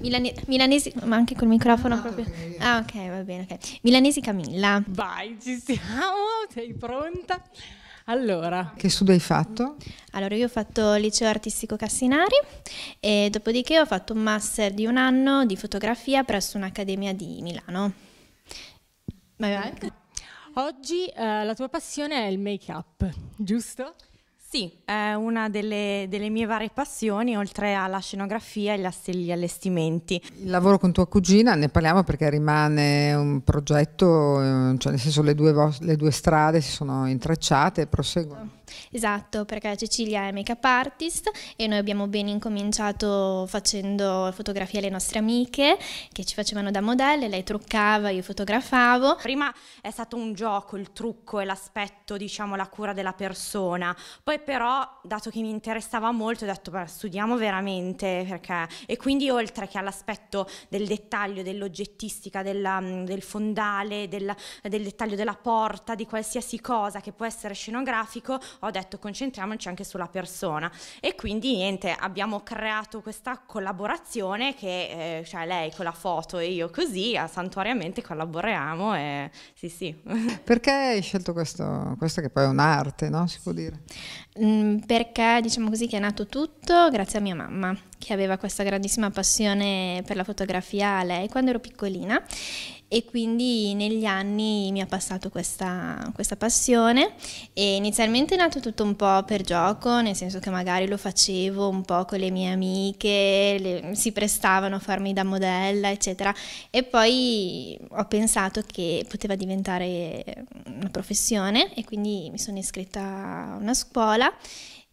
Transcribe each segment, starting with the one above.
Milani- milanesi, ma anche col microfono no, ah, proprio. Ah, ok, va bene. Okay. Milanesi Camilla. Vai, ci siamo, sei pronta? Allora. Che studio hai fatto? Allora, io ho fatto liceo artistico Cassinari e dopodiché ho fatto un master di un anno di fotografia presso un'accademia di Milano. Vai, vai. Oggi eh, la tua passione è il make-up, giusto? Sì, è una delle, delle, mie varie passioni, oltre alla scenografia e agli allestimenti. Il lavoro con tua cugina, ne parliamo perché rimane un progetto, eh, cioè nel senso le due, le due strade si sono intrecciate e proseguono. Esatto, perché Cecilia è make-up artist e noi abbiamo ben incominciato facendo fotografie alle nostre amiche che ci facevano da modelle, lei truccava, io fotografavo. Prima è stato un gioco il trucco e l'aspetto, diciamo, la cura della persona. Poi però, dato che mi interessava molto, ho detto "Beh, studiamo veramente perché e quindi oltre che all'aspetto del dettaglio, dell'oggettistica, del mm, fondale, del, del dettaglio della porta, di qualsiasi cosa che può essere scenografico, ho detto concentriamoci anche sulla persona e quindi niente, abbiamo creato questa collaborazione che eh, cioè lei con la foto e io così a santuariamente collaboriamo e sì sì. Perché hai scelto questo, questo che poi è un'arte, no? Si può dire. Mm, perché diciamo così che è nato tutto grazie a mia mamma che aveva questa grandissima passione per la fotografia a lei quando ero piccolina e quindi negli anni mi ha passato questa, questa passione e inizialmente è nato tutto un po' per gioco, nel senso che magari lo facevo un po' con le mie amiche, le, si prestavano a farmi da modella, eccetera, e poi ho pensato che poteva diventare una professione e quindi mi sono iscritta a una scuola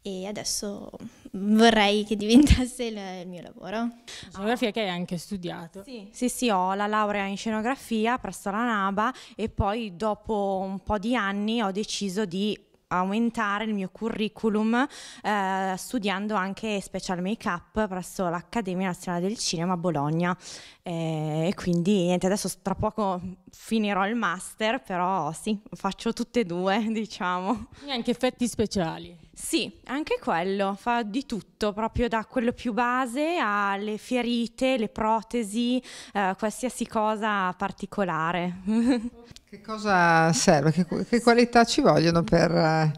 e adesso vorrei che diventasse il, il mio lavoro. Scenografia che hai anche studiato. Sì. sì, sì, ho la laurea in scenografia presso la NABA e poi dopo un po' di anni ho deciso di aumentare il mio curriculum eh, studiando anche special make-up presso l'Accademia Nazionale del Cinema a Bologna eh, e quindi niente, adesso tra poco finirò il master, però sì, faccio tutte e due, diciamo. E anche effetti speciali. Sì, anche quello, fa di tutto, proprio da quello più base alle ferite, le protesi, eh, qualsiasi cosa particolare. che cosa serve, che, che qualità ci vogliono per, eh,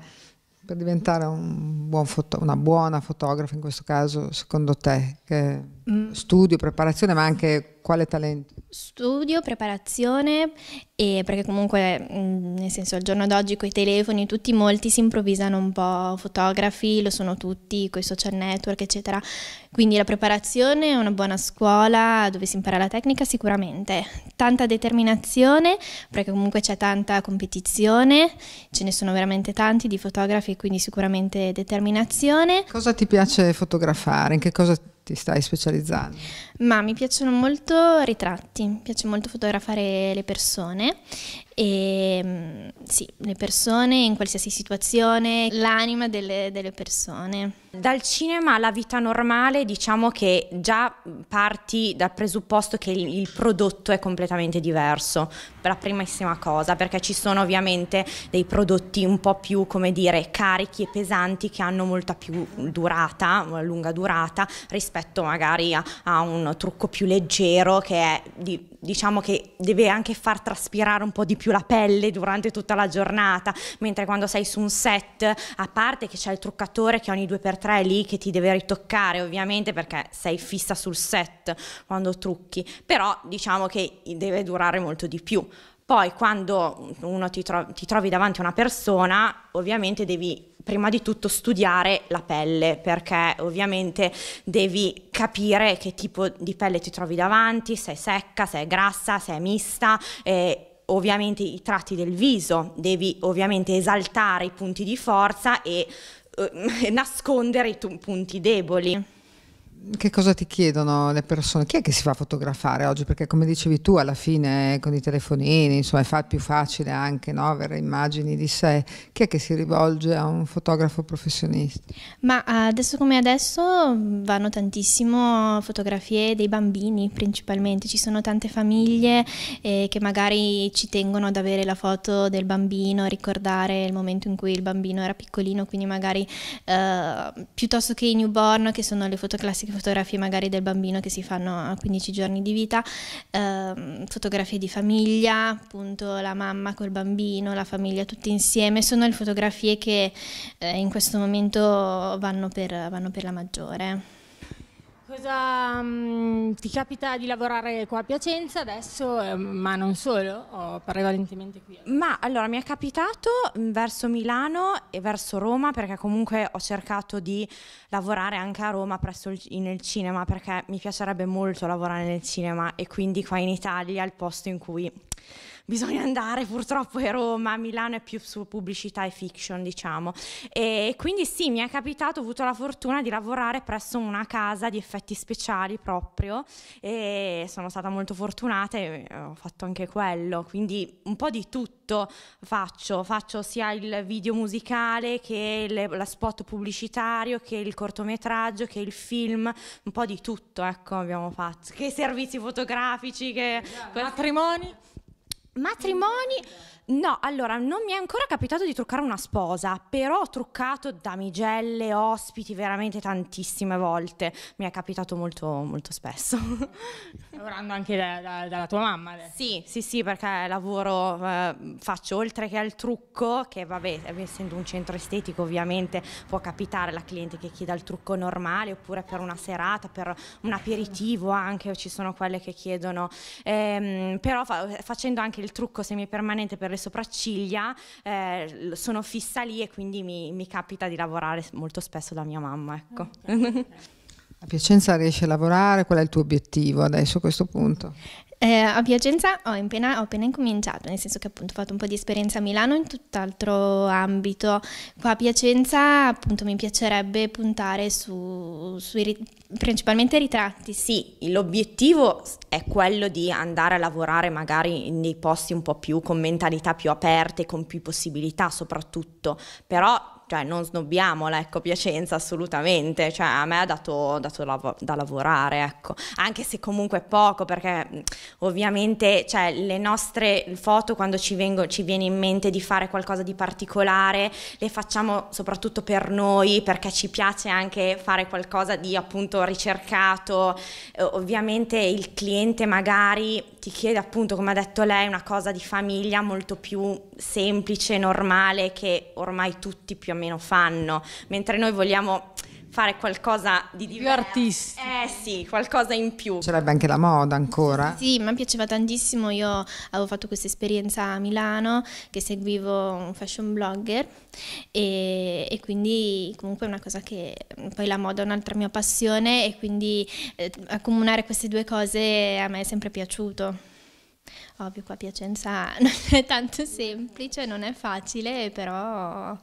per diventare un buon foto- una buona fotografa in questo caso, secondo te? Che... Mm. Studio, preparazione, ma anche quale talento? Studio, preparazione, e perché comunque, mm, nel senso, al giorno d'oggi con i telefoni tutti molti si improvvisano un po' fotografi, lo sono tutti, con i social network, eccetera. Quindi la preparazione, una buona scuola dove si impara la tecnica sicuramente, tanta determinazione, perché comunque c'è tanta competizione, ce ne sono veramente tanti di fotografi, quindi sicuramente determinazione. Cosa ti piace fotografare? In che cosa ti ti stai specializzando? Ma mi piacciono molto ritratti, mi piace molto fotografare le persone e ehm, sì, le persone in qualsiasi situazione, l'anima delle, delle, persone. Dal cinema alla vita normale diciamo che già parti dal presupposto che il, il prodotto è completamente diverso, la primissima cosa, perché ci sono ovviamente dei prodotti un po' più, come dire, carichi e pesanti che hanno molta più durata, lunga durata, rispetto magari a, a un trucco più leggero che è, diciamo che deve anche far traspirare un po' di più più la pelle durante tutta la giornata, mentre quando sei su un set, a parte che c'è il truccatore che ogni 2x3 è lì che ti deve ritoccare ovviamente perché sei fissa sul set quando trucchi, però diciamo che deve durare molto di più. Poi quando uno ti, tro ti trovi davanti a una persona, ovviamente devi prima di tutto studiare la pelle perché ovviamente devi capire che tipo di pelle ti trovi davanti, se è secca, se è grassa, se è mista, eh, ovviamente i tratti del viso, devi ovviamente esaltare i punti di forza e eh, nascondere i punti deboli che cosa ti chiedono le persone? Chi è che si fa fotografare oggi? Perché come dicevi tu, alla fine con i telefonini, insomma, è più facile anche no? avere immagini di sé. Chi è che si rivolge a un fotografo professionista? Ma eh, adesso come adesso mm, vanno tantissimo fotografie dei bambini principalmente. Ci sono tante famiglie eh, che magari ci tengono ad avere la foto del bambino, ricordare il momento in cui il bambino era piccolino, quindi magari eh, piuttosto che i newborn, che sono le foto classiche fotografie magari del bambino che si fanno a 15 giorni di vita, eh, fotografie di famiglia, appunto la mamma col bambino, la famiglia tutti insieme, sono le fotografie che eh, in questo momento vanno per, vanno per la maggiore. Cosa um, ti capita di lavorare qua a Piacenza adesso, ehm, ma non solo, o prevalentemente qui? Ma allora mi è capitato mm, verso Milano e verso Roma perché comunque ho cercato di lavorare anche a Roma presso il, nel cinema perché mi piacerebbe molto lavorare nel cinema e quindi qua in Italia il posto in cui bisogna andare, purtroppo è Roma, Milano è più su pubblicità e fiction, diciamo. E quindi sì, mi è capitato, ho avuto la fortuna di lavorare presso una casa di effetti speciali proprio e sono stata molto fortunata e eh, ho fatto anche quello, quindi un po' di tutto faccio, faccio sia il video musicale che le, la spot pubblicitario, che il cortometraggio, che il film, un po' di tutto, ecco, abbiamo fatto. Che servizi fotografici, che matrimoni matrimoni No, allora non mi è ancora capitato di truccare una sposa, però ho truccato damigelle, ospiti veramente tantissime volte. Mi è capitato molto, molto spesso. Lavorando anche da, da, dalla tua mamma? Adesso. Sì, sì, sì, perché lavoro, eh, faccio oltre che al trucco, che vabbè, essendo un centro estetico ovviamente può capitare la cliente che chieda il trucco normale oppure per una serata, per un aperitivo anche, ci sono quelle che chiedono, ehm, però fa, facendo anche il trucco semipermanente per le sopracciglia eh, sono fissa lì e quindi mi, mi, capita di lavorare molto spesso da mia mamma. Ecco. Ah, okay. A Piacenza riesci a lavorare? Qual è il tuo obiettivo adesso a questo punto? Eh, a Piacenza ho appena, ho appena, incominciato, nel senso che appunto ho fatto un po' di esperienza a Milano in tutt'altro ambito. Qua a Piacenza appunto mi piacerebbe puntare su, sui principalmente ritratti. Sì, l'obiettivo è quello di andare a lavorare magari nei posti un po' più con mentalità più aperte, con più possibilità soprattutto, però cioè non snobbiamola, ecco, Piacenza assolutamente, cioè a me ha dato, dato lav- da lavorare, ecco, anche se comunque è poco perché ovviamente cioè, le nostre foto quando ci, vengo, ci viene in mente di fare qualcosa di particolare le facciamo soprattutto per noi perché ci piace anche fare qualcosa di appunto ricercato, eh, ovviamente il cliente magari ti chiede appunto, come ha detto lei, una cosa di famiglia molto più semplice, normale, che ormai tutti più o meno fanno, mentre noi vogliamo fare qualcosa di diverso. Più artistico. Eh sì, qualcosa in più. Sarebbe anche la moda ancora. Sì, sì, mi piaceva tantissimo, io avevo fatto questa esperienza a Milano che seguivo un fashion blogger e, e quindi comunque è una cosa che poi la moda è un'altra mia passione e quindi eh, accomunare queste due cose a me è sempre piaciuto. Ovvio, qua a Piacenza non è tanto semplice, non è facile, però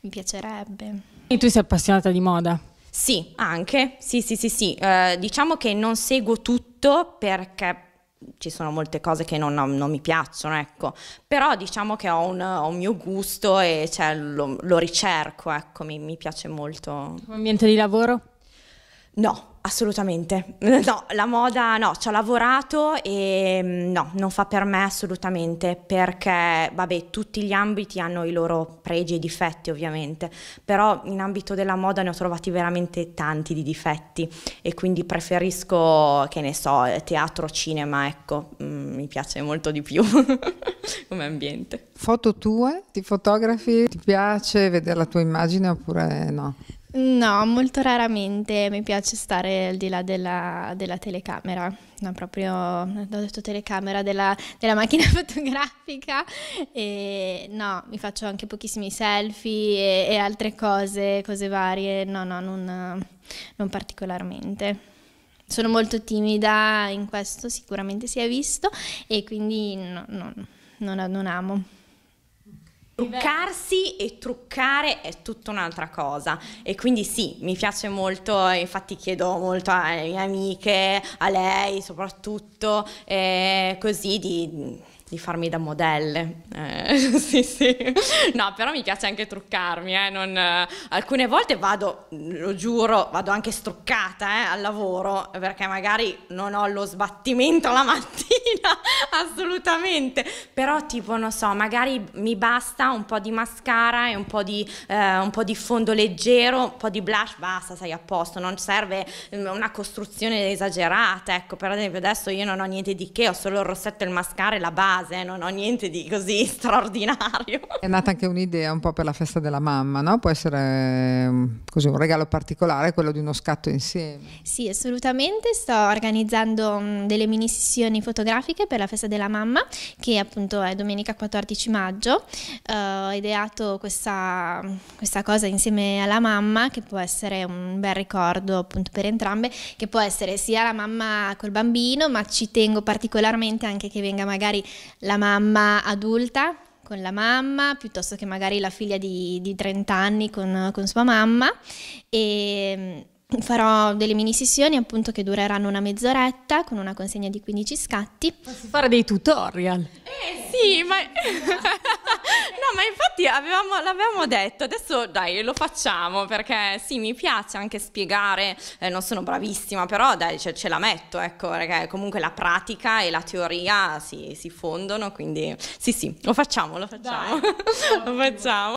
mi piacerebbe. E tu sei appassionata di moda? Sì, anche, sì, sì, sì, sì. Uh, diciamo che non seguo tutto perché ci sono molte cose che non, non, mi piacciono, ecco. Però diciamo che ho un, ho un mio gusto e cioè, lo, lo, ricerco, ecco, mi, mi piace molto. Ambiente di lavoro? No, assolutamente. No, la moda no, ci ho lavorato e mm, no, non fa per me assolutamente perché, vabbè, tutti gli ambiti hanno i loro pregi e difetti ovviamente, però in ambito della moda ne ho trovati veramente tanti di difetti e quindi preferisco, che ne so, teatro, cinema, ecco, mm, mi piace molto di più come ambiente. Foto tue? Ti fotografi? Ti piace vedere la tua immagine oppure no? No, molto raramente mi piace stare al di là della, della telecamera, no, proprio, ho detto telecamera, della, della macchina fotografica, e no, mi faccio anche pochissimi selfie e, e altre cose, cose varie, no, no, non, non particolarmente. Sono molto timida in questo, sicuramente si è visto, e quindi no, no, non, non amo. Truccarsi e truccare è tutta un'altra cosa e quindi sì, mi piace molto, infatti chiedo molto alle mie amiche, a lei soprattutto, eh, così di di farmi da modelle. Eh, sì, sì. No, però mi piace anche truccarmi. Eh. Non, eh, alcune volte vado, lo giuro, vado anche struccata eh, al lavoro perché magari non ho lo sbattimento la mattina, assolutamente. Però tipo, non so, magari mi basta un po' di mascara e un po' di, eh, un po di fondo leggero, un po' di blush, basta, sei a posto. Non serve mm, una costruzione esagerata. Ecco, per esempio adesso io non ho niente di che, ho solo il rossetto, e il mascara e la base base, eh, non ho niente di così straordinario. È nata anche un'idea un po' per la festa della mamma, no? Può essere mm, così un regalo particolare, quello di uno scatto insieme. Sì, assolutamente. Sto organizzando mm, delle mini sessioni fotografiche per la festa della mamma, che appunto è domenica 14 maggio. Uh, ho ideato questa, questa cosa insieme alla mamma, che può essere un bel ricordo appunto per entrambe, che può essere sia la mamma col bambino, ma ci tengo particolarmente anche che venga magari la mamma adulta con la mamma, piuttosto che magari la figlia di, di 30 anni con, con sua mamma. E farò delle mini sessioni appunto che dureranno una mezz'oretta con una consegna di 15 scatti. Posso fare dei tutorial? Eh sì, ma... no, ma infatti avevamo, l'avevamo detto, adesso dai lo facciamo perché sì, mi piace anche spiegare, eh, non sono bravissima però dai ce, ce, la metto, ecco, perché comunque la pratica e la teoria si, si fondono, quindi sì sì, lo facciamo, lo facciamo, dai, lo facciamo.